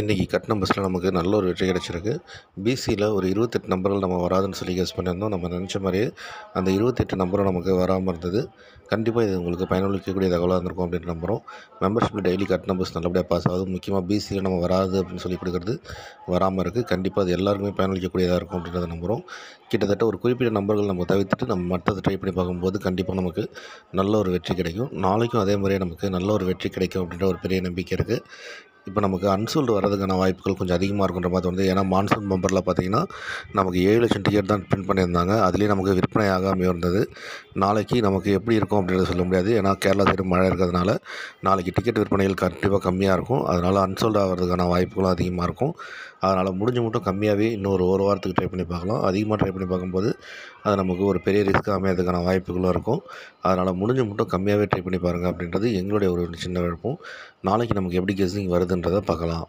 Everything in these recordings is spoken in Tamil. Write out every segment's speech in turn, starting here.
இன்றைக்கி கட்டின பஸ்ஸில் நமக்கு நல்ல ஒரு வெற்றி கிடச்சிருக்கு பிசியில் ஒரு இருபத்தெட்டு நம்பர்கள் நம்ம வராதுன்னு சொல்லி கேஸ் பண்ணியிருந்தோம் நம்ம நினச்ச மாதிரியே அந்த இருபத்தெட்டு நம்பரும் நமக்கு வராமல் இருந்தது கண்டிப்பாக இது உங்களுக்கு பயனளிக்கக்கூடிய தகவலாக இருந்திருக்கும் அப்படின்னு நம்புகிறோம் மெம்பர்ஷிப்பில் டெய்லி கட்டின பஸ் நல்லபடியாக பாஸ் ஆகுது முக்கியமாக பிசியில் நம்ம வராது அப்படின்னு சொல்லி கொடுக்குறது வராமல் இருக்குது கண்டிப்பாக அது எல்லாருக்குமே பயனளிக்கக்கூடியதாக இருக்கும் அப்படின்றத நம்புகிறோம் கிட்டத்தட்ட ஒரு குறிப்பிட்ட நம்பர்கள் நம்ம தவிர்த்துட்டு நம்ம மற்றதை ட்ரை பண்ணி பார்க்கும்போது கண்டிப்பாக நமக்கு நல்ல ஒரு வெற்றி கிடைக்கும் நாளைக்கும் அதே மாதிரியே நமக்கு நல்ல ஒரு வெற்றி கிடைக்கும் அப்படின்ற ஒரு பெரிய நம்பிக்கை இருக்குது இப்போ நமக்கு அன்சோல்டு வர்றதுக்கான வாய்ப்புகள் கொஞ்சம் அதிகமாக இருக்குன்ற மாதிரி வந்து ஏன்னா மான்சூன் பம்பரில் பார்த்திங்கன்னா நமக்கு ஏழு லட்சம் டிக்கெட் தான் பிரிண்ட் பண்ணியிருந்தாங்க அதுலேயே நமக்கு விற்பனை ஆகாமல் இருந்தது நாளைக்கு நமக்கு எப்படி இருக்கும் அப்படின்றத சொல்ல முடியாது ஏன்னா கேரளா சைடு மழை இருக்கிறதுனால நாளைக்கு டிக்கெட் விற்பனைகள் கண்டிப்பாக கம்மியாக இருக்கும் அதனால் அன்சோல்டு ஆகிறதுக்கான வாய்ப்புகளும் அதிகமாக இருக்கும் அதனால் முடிஞ்ச மட்டும் கம்மியாகவே இன்னொரு ஒரு வாரத்துக்கு ட்ரை பண்ணி பார்க்கலாம் அதிகமாக ட்ரை பண்ணி பார்க்கும்போது அது நமக்கு ஒரு பெரிய ரிஸ்க்காக அமையிறதுக்கான வாய்ப்புகளும் இருக்கும் அதனால் முடிஞ்ச மட்டும் கம்மியாகவே ட்ரை பண்ணி பாருங்கள் அப்படின்றது எங்களுடைய ஒரு சின்ன விருப்பம் நாளைக்கு நமக்கு எப்படி கெஸ்ஸிங் வருதுன்றதை பார்க்கலாம்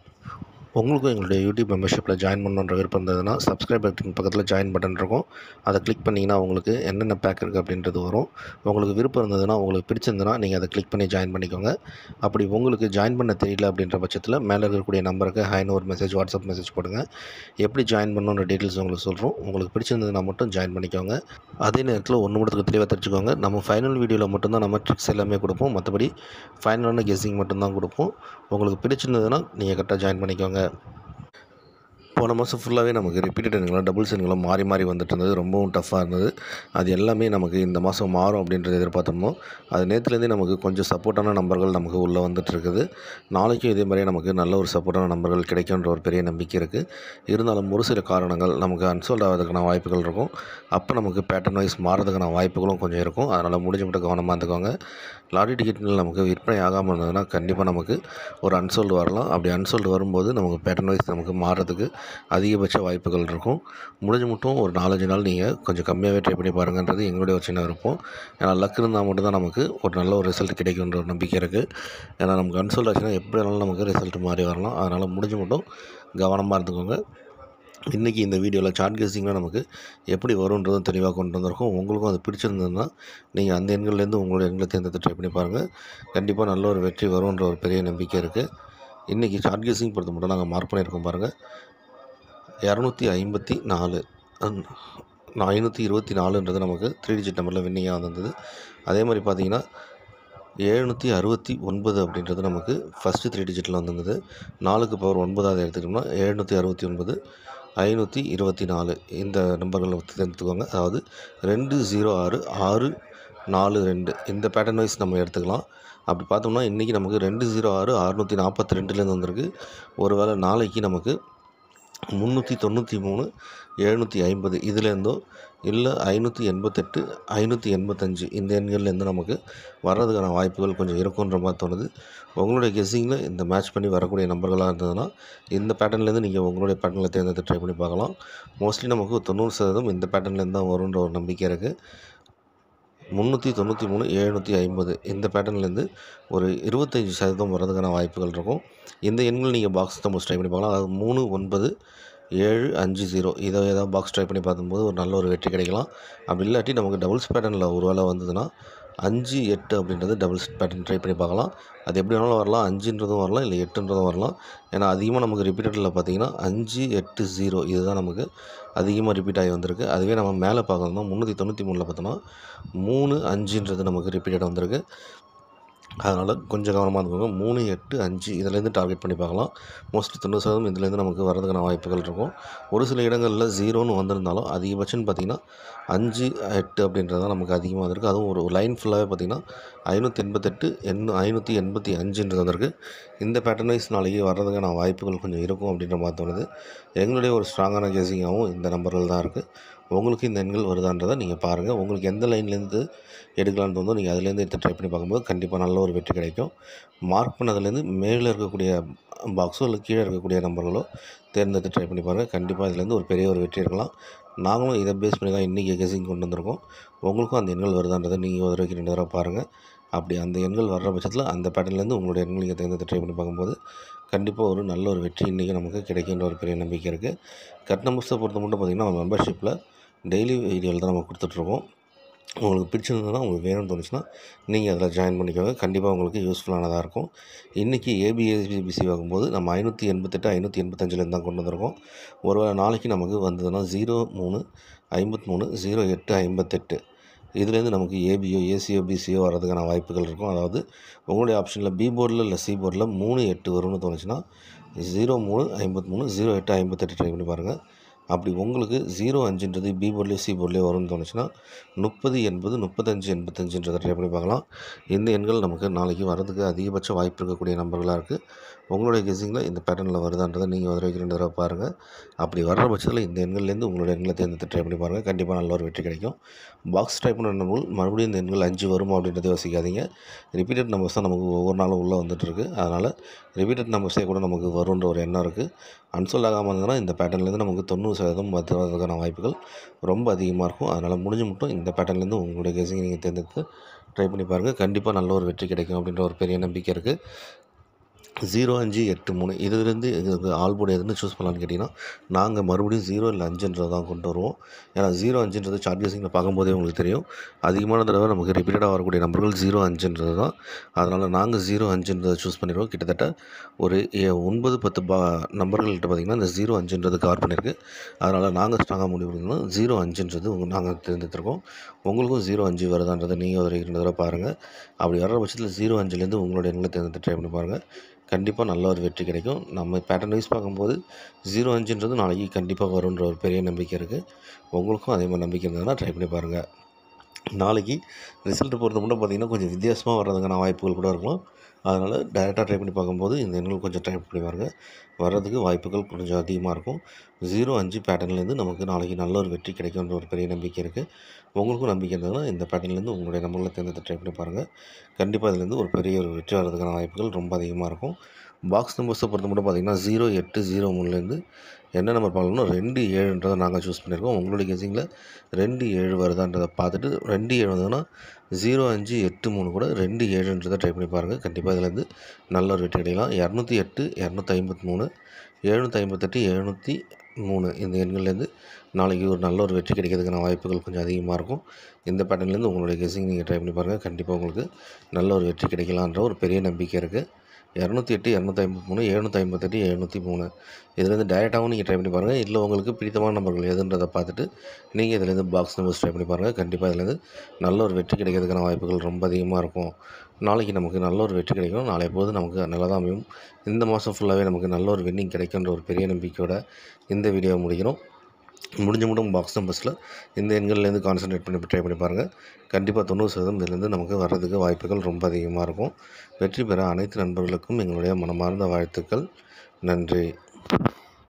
உங்களுக்கும் எங்களுடைய யூடியூப் மெம்பர்ஷிப்பில் ஜாயின் பண்ணுன்ற விருப்பம் இருந்ததுன்னா சப்ஸ்கிரைப் பட்டன் பக்கத்தில் ஜாயின் பட்டன் இருக்கும் அதை கிளிக் பண்ணிங்கன்னா உங்களுக்கு என்னென்ன பேக் இருக்குது அப்படின்றது வரும் உங்களுக்கு விருப்பம் இருந்ததுன்னா உங்களுக்கு பிடிச்சிருந்ததுனா நீங்கள் அதை கிளிக் பண்ணி ஜாயின் பண்ணிக்கோங்க அப்படி உங்களுக்கு ஜாயின் பண்ண தெரியல அப்படின்ற பட்சத்தில் மேலே இருக்கக்கூடிய நம்பருக்கு ஹைன்னு ஒரு மெசேஜ் வாட்ஸ்அப் மெசேஜ் போடுங்க எப்படி ஜாயின் பண்ணணுன்ற டீட்டெயில்ஸ் உங்களுக்கு சொல்கிறோம் உங்களுக்கு பிடிச்சிருந்ததுனா மட்டும் ஜாயின் பண்ணிக்கோங்க அதே நேரத்தில் ஒன்று மட்டும் தெளிவாக தெரிஞ்சுக்கோங்க நம்ம ஃபைனல் வீடியோவில் மட்டும்தான் நம்ம ட்ரிக்ஸ் எல்லாமே கொடுப்போம் மற்றபடி ஃபைனலான கெஸிங் மட்டும்தான் கொடுப்போம் உங்களுக்கு பிடிச்சிருந்ததுன்னா நீங்கள் கரெக்டாக ஜாயின் பண்ணிக்கோங்க السلام آه، போன மாதம் ஃபுல்லாகவே நமக்கு ரிப்பீட்டட் எண்களாக டபுள்ஸ் எண்களும் மாறி மாறி வந்துட்டு இருந்தது ரொம்பவும் டஃப்பாக இருந்தது அது எல்லாமே நமக்கு இந்த மாதம் மாறும் அப்படின்றத எதிர்பார்த்தோமோ அது நேற்றுலேருந்தே நமக்கு கொஞ்சம் சப்போர்ட்டான நம்பர்கள் நமக்கு உள்ளே வந்துட்டு இருக்குது நாளைக்கும் இதே மாதிரியே நமக்கு நல்ல ஒரு சப்போர்ட்டான நம்பர்கள் கிடைக்கும்ன்ற ஒரு பெரிய நம்பிக்கை இருக்குது இருந்தாலும் ஒரு சில காரணங்கள் நமக்கு அன்சோல்ட் ஆகிறதுக்கான வாய்ப்புகள் இருக்கும் அப்போ நமக்கு பேட்டர்ன் வைஸ் மாறதுக்கான வாய்ப்புகளும் கொஞ்சம் இருக்கும் அதனால் முடிஞ்ச மட்டும் கவனமாக இருந்துக்கோங்க லாரி டிக்கெட்டில் நமக்கு விற்பனை ஆகாமல் இருந்ததுன்னா கண்டிப்பாக நமக்கு ஒரு அன்சோல்டு வரலாம் அப்படி அன்சோல்டு வரும்போது நமக்கு பேட்டர்ன் வைஸ் நமக்கு மாறுறதுக்கு அதிகபட்ச வாய்ப்புகள் இருக்கும் முடிஞ்சு மட்டும் ஒரு நாலஞ்சு நாள் நீங்கள் கொஞ்சம் கம்மியாகவே ட்ரை பண்ணி பாருங்கன்றது எங்களுடைய ஒரு சின்ன விருப்பம் ஏன்னா லக் இருந்தால் மட்டும்தான் நமக்கு ஒரு நல்ல ஒரு ரிசல்ட் கிடைக்குன்ற ஒரு நம்பிக்கை இருக்குது ஏன்னா நமக்கு கன்சல்ட் ஆச்சுன்னா எப்படி வேணாலும் நமக்கு ரிசல்ட் மாறி வரலாம் அதனால் முடிஞ்சு மட்டும் கவனமாக இருந்துக்கோங்க இன்றைக்கி இந்த வீடியோவில் சார்ட் கேசிங்லாம் நமக்கு எப்படி வரும்ன்றதும் தெளிவாக கொண்டு வந்திருக்கும் உங்களுக்கும் அது பிடிச்சிருந்ததுன்னா நீங்கள் அந்த எண்கள்லேருந்து உங்களுடைய எண்களை தேர்ந்தெடுத்து ட்ரை பண்ணி பாருங்கள் கண்டிப்பாக நல்ல ஒரு வெற்றி வரும்ன்ற ஒரு பெரிய நம்பிக்கை இருக்குது இன்றைக்கி சார்ட் கேசிங் பொறுத்த மட்டும் நாங்கள் மார்க் பண்ணியிருக்கோம் பாருங்கள் இரநூத்தி ஐம்பத்தி நாலு ஐநூற்றி இருபத்தி நாலுன்றது நமக்கு த்ரீ டிஜிட் நம்பரில் வின்னிங்காக வந்தது அதே மாதிரி பார்த்தீங்கன்னா எழுநூற்றி அறுபத்தி ஒன்பது அப்படின்றது நமக்கு ஃபஸ்ட்டு த்ரீ டிஜிட்டில் வந்திருந்தது நாலுக்கு பவர் ஒன்பதாவது எடுத்துக்கிட்டோம்னா எழுநூற்றி அறுபத்தி ஒன்பது ஐநூற்றி இருபத்தி நாலு இந்த நம்பர்களை எடுத்துக்கோங்க அதாவது ரெண்டு ஜீரோ ஆறு ஆறு நாலு ரெண்டு இந்த பேட்டர்ன் வைஸ் நம்ம எடுத்துக்கலாம் அப்படி பார்த்தோம்னா இன்றைக்கி நமக்கு ரெண்டு ஜீரோ ஆறு அறுநூற்றி நாற்பத்தி ரெண்டுலேருந்து வந்திருக்கு ஒரு வேளை நாளைக்கு நமக்கு முந்நூற்றி தொண்ணூற்றி மூணு எழுநூற்றி ஐம்பது இதுலேருந்தோ இல்லை ஐநூற்றி எண்பத்தெட்டு ஐநூற்றி எண்பத்தஞ்சு இந்த எண்கள்லேருந்து நமக்கு வர்றதுக்கான வாய்ப்புகள் கொஞ்சம் இருக்குன்ற மாதிரி தோணுது உங்களுடைய கெஸ்ஸிங்கில் இந்த மேட்ச் பண்ணி வரக்கூடிய நம்பர்களாக இருந்ததுன்னா இந்த பேட்டர்ன்லேருந்து நீங்கள் உங்களுடைய பேட்டர்னில் தேர்ந்தெடுத்து ட்ரை பண்ணி பார்க்கலாம் மோஸ்ட்லி நமக்கு தொண்ணூறு சதவீதம் இந்த பேட்டர்ன்லேருந்து தான் வரும்ன்ற ஒரு நம்பிக்கை இருக்குது முந்நூற்றி தொண்ணூற்றி மூணு எழுநூற்றி ஐம்பது இந்த பேட்டர்ன்லேருந்து ஒரு இருபத்தஞ்சி சதவீதம் வர்றதுக்கான வாய்ப்புகள் இருக்கும் இந்த எண்கள் நீங்கள் பாக்ஸ் நம்ம ட்ரை பண்ணி பார்க்கலாம் அதாவது மூணு ஒன்பது ஏழு அஞ்சு ஜீரோ இதை ஏதாவது பாக்ஸ் ட்ரை பண்ணி பார்க்கும்போது ஒரு நல்ல ஒரு வெற்றி கிடைக்கலாம் அப்படி இல்லாட்டி நமக்கு டபுள்ஸ் பேட்டர்னில் ஒரு வேலை வந்ததுன்னா அஞ்சு எட்டு அப்படின்றது டபுள் செட் பேட்டர்ன் ட்ரை பண்ணி பார்க்கலாம் அது எப்படி வேணாலும் வரலாம் அஞ்சுன்றதும் வரலாம் இல்லை எட்டுன்றதும் வரலாம் ஏன்னா அதிகமாக நமக்கு ரிப்பீட்டடில் பார்த்தீங்கன்னா அஞ்சு எட்டு ஜீரோ இதுதான் நமக்கு அதிகமாக ரிப்பீட் ஆகி வந்திருக்கு அதுவே நம்ம மேலே பார்க்கணும்னா முந்நூற்றி தொண்ணூற்றி மூணில் பார்த்தோம்னா மூணு அஞ்சுன்றது நமக்கு ரிப்பீட்டட் வந்திருக்கு அதனால் கொஞ்சம் கவனமாக இருந்துக்கோங்க மூணு எட்டு அஞ்சு இதுலேருந்து டார்கெட் பண்ணி பார்க்கலாம் மோஸ்ட்லி தொண்ணூறு சதவீதம் இதுலேருந்து நமக்கு வரதுக்கான வாய்ப்புகள் இருக்கும் ஒரு சில இடங்களில் ஜீரோன்னு வந்திருந்தாலும் அதிகபட்சம்னு பார்த்திங்கன்னா அஞ்சு எட்டு அப்படின்றது தான் நமக்கு அதிகமாக வந்திருக்கு அதுவும் ஒரு லைன் ஃபுல்லாகவே பார்த்திங்கன்னா ஐநூற்றி எண்பத்தெட்டு எண் ஐநூற்றி எண்பத்தி அஞ்சுன்றது வந்திருக்கு இந்த பேட்டர்னைஸ் நாளைக்கு வர்றதுக்கான வாய்ப்புகள் கொஞ்சம் இருக்கும் அப்படின்ற மாதிரி தோணுது எங்களுடைய ஒரு ஸ்ட்ராங்கான கேசிங்காகவும் இந்த நம்பர்கள் தான் இருக்குது உங்களுக்கு இந்த எண்கள் வருதான்றதை நீங்கள் பாருங்கள் உங்களுக்கு எந்த லைன்லேருந்து எடுக்கலான்னு தோணும் நீங்கள் அதுலேருந்து எடுத்து ட்ரை பண்ணி பார்க்கும்போது கண்டிப்பாக நல்ல ஒரு வெற்றி கிடைக்கும் மார்க் பண்ணதுலேருந்து மேலே இருக்கக்கூடிய பாக்ஸோ இல்லை கீழே இருக்கக்கூடிய நம்பர்களோ தேர்ந்தெடுத்து ட்ரை பண்ணி பாருங்கள் கண்டிப்பாக இதுலேருந்து ஒரு பெரிய ஒரு வெற்றி இருக்கலாம் நாங்களும் இதை பேஸ் பண்ணி தான் இன்றைக்கி கெஸிங் கொண்டு வந்திருக்கோம் உங்களுக்கும் அந்த எண்கள் வருதான்றதை நீங்கள் ஒரு தடவைக்கு ரெண்டு தடவை பாருங்கள் அப்படி அந்த எண்கள் வர்ற பட்சத்தில் அந்த பேட்டர்லேருந்து உங்களுடைய எண்கள் நீங்கள் தேர்ந்தெடுத்து ட்ரை பண்ணி பார்க்கும்போது கண்டிப்பாக ஒரு நல்ல ஒரு வெற்றி இன்றைக்கி நமக்கு கிடைக்கின்ற ஒரு பெரிய நம்பிக்கை இருக்குது கட் நம்பர்ஸை பொறுத்த மட்டும் பார்த்திங்கன்னா மெம்பர்ஷிப்பில் டெய்லி வீடியோவில் தான் நம்ம கொடுத்துட்ருக்கோம் உங்களுக்கு பிடிச்சிருந்ததுனா உங்களுக்கு வேணும்னு தோணுச்சுன்னா நீங்கள் அதில் ஜாயின் பண்ணிக்கோங்க கண்டிப்பாக உங்களுக்கு யூஸ்ஃபுல்லானதாக இருக்கும் இன்றைக்கி ஏபிஎஸ்பிபிசி ஆகும்போது நம்ம ஐநூற்றி எண்பத்தெட்டு ஐநூற்றி எண்பத்தஞ்சிலேருந்து தான் கொண்டு வந்திருக்கோம் ஒரு நாளைக்கு நமக்கு வந்ததுன்னா ஜீரோ மூணு ஐம்பத்தி மூணு ஜீரோ எட்டு ஐம்பத்தெட்டு இதுலேருந்து நமக்கு ஏபிஓ ஏசிஓ பிசிஓ வரதுக்கான வாய்ப்புகள் இருக்கும் அதாவது உங்களுடைய ஆப்ஷனில் பி போர்டில் இல்லை சி போர்டில் மூணு எட்டு வரும்னு தோணுச்சுன்னா ஜீரோ மூணு ஐம்பத்தி மூணு ஜீரோ எட்டு ஐம்பத்தெட்டு ட்ரை பண்ணி பாருங்கள் அப்படி உங்களுக்கு ஜீரோ அஞ்சுன்றது பி பொருளே சி பொருளே வரும்னு தோணுச்சுன்னா முப்பது எண்பது முப்பத்தஞ்சு எண்பத்தஞ்சுன்றதை ட்ரை பண்ணி பார்க்கலாம் இந்த எண்கள் நமக்கு நாளைக்கு வரதுக்கு அதிகபட்ச வாய்ப்பு இருக்கக்கூடிய நம்பர்களாக இருக்குது உங்களுடைய கெஸிங்கில் இந்த பேட்டர்னில் வருதான்றதை நீங்கள் வர தடவைக்கு தடவை பாருங்கள் அப்படி வர்ற பட்சத்தில் இந்த எண்கள்லேருந்து உங்களுடைய எண்களை தேர்ந்தெடுத்து ட்ரை பண்ணி பாருங்கள் கண்டிப்பாக நல்ல ஒரு வெற்றி கிடைக்கும் பாக்ஸ் ட்ரை பண்ண நம்பர்கள் மறுபடியும் இந்த எண்கள் அஞ்சு வருமா அப்படின்றத யோசிக்காதீங்க ரிப்பீட்டட் நம்பர்ஸ் தான் நமக்கு ஒவ்வொரு நாளும் உள்ளே வந்துட்டுருக்கு அதனால் ரிப்பீட்டட் நம்பர்ஸே கூட நமக்கு வரும்ன்ற ஒரு எண்ணம் இருக்குது அன்சோல் ஆகாமல் இருந்ததுன்னா இந்த பேட்டர்ன்லேருந்து நமக்கு தொண்ணூறு எழுபது சதவீதம் மறுத்துவதற்கான வாய்ப்புகள் ரொம்ப அதிகமாக இருக்கும் அதனால் முடிஞ்சு மட்டும் இந்த பேட்டர்லேருந்து உங்களுடைய கேஸிங்கை நீங்கள் தேர்ந்தெடுத்து ட்ரை பண்ணி பாருங்கள் கண்டிப்பாக நல்ல ஒரு வெற்றி கிடைக்கும் அப்படின்ற ஒரு பெரிய நம்பிக்கை இருக்குது ஜீரோ அஞ்சு எட்டு மூணு இதுலேருந்து ஆல்போர்டு எதுன்னு சூஸ் பண்ணலான்னு கேட்டிங்கன்னா நாங்கள் மறுபடியும் ஜீரோ இல்லை அஞ்சுன்றது தான் கொண்டு வருவோம் ஏன்னா ஜீரோ அஞ்சுன்றது சார்ட் கேசிங்கில் பார்க்கும்போதே உங்களுக்கு தெரியும் அதிகமான தடவை நமக்கு ரிப்பீட்டடாக வரக்கூடிய நம்பர்கள் ஜீரோ அஞ்சுன்றது தான் அதனால் நாங்கள் ஜீரோ அஞ்சுன்றதை சூஸ் பண்ணிடுவோம் கிட்டத்தட்ட ஒரு ஒன்பது பத்து பா நம்பர்கள்ட்ட பார்த்திங்கன்னா இந்த ஜீரோ அஞ்சுன்றது கார் பண்ணியிருக்கு அதனால் நாங்கள் ஸ்ட்ராங்காக முடிவு பண்ணிங்கன்னா ஜீரோ அஞ்சுன்றது உங்கள் நாங்கள் தேர்ந்தெடுத்துருக்கோம் உங்களுக்கும் ஜீரோ அஞ்சு வருதான்றதை நீங்கள் ஒரு இரண்டு தடவை பாருங்கள் அப்படி வர்ற பட்சத்தில் ஜீரோ அஞ்சுலேருந்து உங்களுடைய எண்களை தேர்ந்தெடுத்து ட்ரை பண்ணி பாருங்கள் கண்டிப்பாக நல்ல ஒரு வெற்றி கிடைக்கும் நம்ம பேட்டர்ன் வைஸ் பார்க்கும்போது ஜீரோ அஞ்சுன்றது நாளைக்கு கண்டிப்பாக வருன்ற ஒரு பெரிய நம்பிக்கை இருக்குது உங்களுக்கும் அதே மாதிரி நம்பிக்கை இருந்ததுன்னா ட்ரை பண்ணி பாருங்கள் நாளைக்கு ரிசல்ட் பொறுத்த மட்டும் பார்த்திங்கன்னா கொஞ்சம் வித்தியாசமாக வர்றதுக்கான வாய்ப்புகள் கூட இருக்கும் அதனால் டைரெக்டாக ட்ரை பண்ணி பார்க்கும்போது இந்த எண்கள் கொஞ்சம் ட்ரை பண்ணி பாருங்கள் வர்றதுக்கு வாய்ப்புகள் கொஞ்சம் அதிகமாக இருக்கும் ஜீரோ அஞ்சு பேட்டர்ன்லேருந்து நமக்கு நாளைக்கு நல்ல ஒரு வெற்றி கிடைக்கும்ன்ற ஒரு பெரிய நம்பிக்கை இருக்குது உங்களுக்கும் நம்பிக்கை இருந்ததுன்னா இந்த பேட்டர்ன்லேருந்து உங்களுடைய நம்பர்களை தேர்ந்தெடுத்து ட்ரை பண்ணி பாருங்கள் கண்டிப்பாக இதுலேருந்து ஒரு பெரிய ஒரு வெற்றி வர்றதுக்கான வாய்ப்புகள் ரொம்ப அதிகமாக இருக்கும் பாக்ஸ் நம்பர்ஸை பொறுத்த மட்டும் பார்த்திங்கன்னா ஜீரோ எட்டு ஜீரோ மூணுலேருந்து என்ன நம்பர் பண்ணணும் ரெண்டு ஏழுன்றதை நாங்கள் சூஸ் பண்ணியிருக்கோம் உங்களுடைய கேசிங்கில் ரெண்டு ஏழு வருதான்றதை பார்த்துட்டு ரெண்டு ஏழு வந்ததுன்னா ஜீரோ அஞ்சு எட்டு மூணு கூட ரெண்டு ஏழுன்றதை ட்ரை பண்ணி பாருங்கள் கண்டிப்பாக இதுலேருந்து நல்ல ஒரு வெற்றி அடையலாம் இரநூத்தி எட்டு இரநூத்தி ஐம்பத்தி மூணு எழுநூற்றி ஐம்பத்தெட்டு எழுநூற்றி மூணு இந்த எண்கள்லேருந்து நாளைக்கு ஒரு நல்ல ஒரு வெற்றி கிடைக்கிறதுக்கான வாய்ப்புகள் கொஞ்சம் அதிகமாக இருக்கும் இந்த பேட்டர்ன்லேருந்து உங்களுடைய கெஸிங் நீங்கள் ட்ரை பண்ணி பாருங்கள் கண்டிப்பாக உங்களுக்கு நல்ல ஒரு வெற்றி கிடைக்கலான்ற ஒரு பெரிய நம்பிக்கை இருக்குது இரநூத்தி எட்டு இரநூத்தி ஐம்பத்தி மூணு எழுநூற்றி ஐம்பத்தெட்டு எழுநூற்றி மூணு இதுலேருந்து டேரெக்டாகவும் நீங்கள் ட்ரை பண்ணி பாருங்கள் இல்லை உங்களுக்கு பிடித்தமான நம்பர்கள் எதுன்றதை பார்த்துட்டு நீங்கள் இதுலேருந்து பாக்ஸ் நம்பர்ஸ் ட்ரை பண்ணி பாருங்கள் கண்டிப்பாக இதுலேருந்து நல்ல ஒரு வெற்றி கிடைக்கிறதுக்கான வாய்ப்புகள் ரொம்ப அதிகமாக இருக்கும் நாளைக்கு நமக்கு நல்ல ஒரு வெற்றி கிடைக்கும் நாளை போது நமக்கு நல்லதாக அமையும் இந்த மாதம் ஃபுல்லாகவே நமக்கு நல்ல ஒரு வின்னிங் கிடைக்குன்ற ஒரு பெரிய நம்பிக்கையோட இந்த வீடியோ முடிக்கிறோம் முடிஞ்ச மட்டும் பாக்ஸ் நம்பர்ஸில் இந்த எண்கள்லேருந்து கான்சன்ட்ரேட் பண்ணி ட்ரை பண்ணி பாருங்கள் கண்டிப்பாக தொண்ணூறு சதவீதம் இதுலேருந்து நமக்கு வர்றதுக்கு வாய்ப்புகள் ரொம்ப அதிகமாக இருக்கும் வெற்றி பெற அனைத்து நண்பர்களுக்கும் எங்களுடைய மனமார்ந்த வாழ்த்துக்கள் நன்றி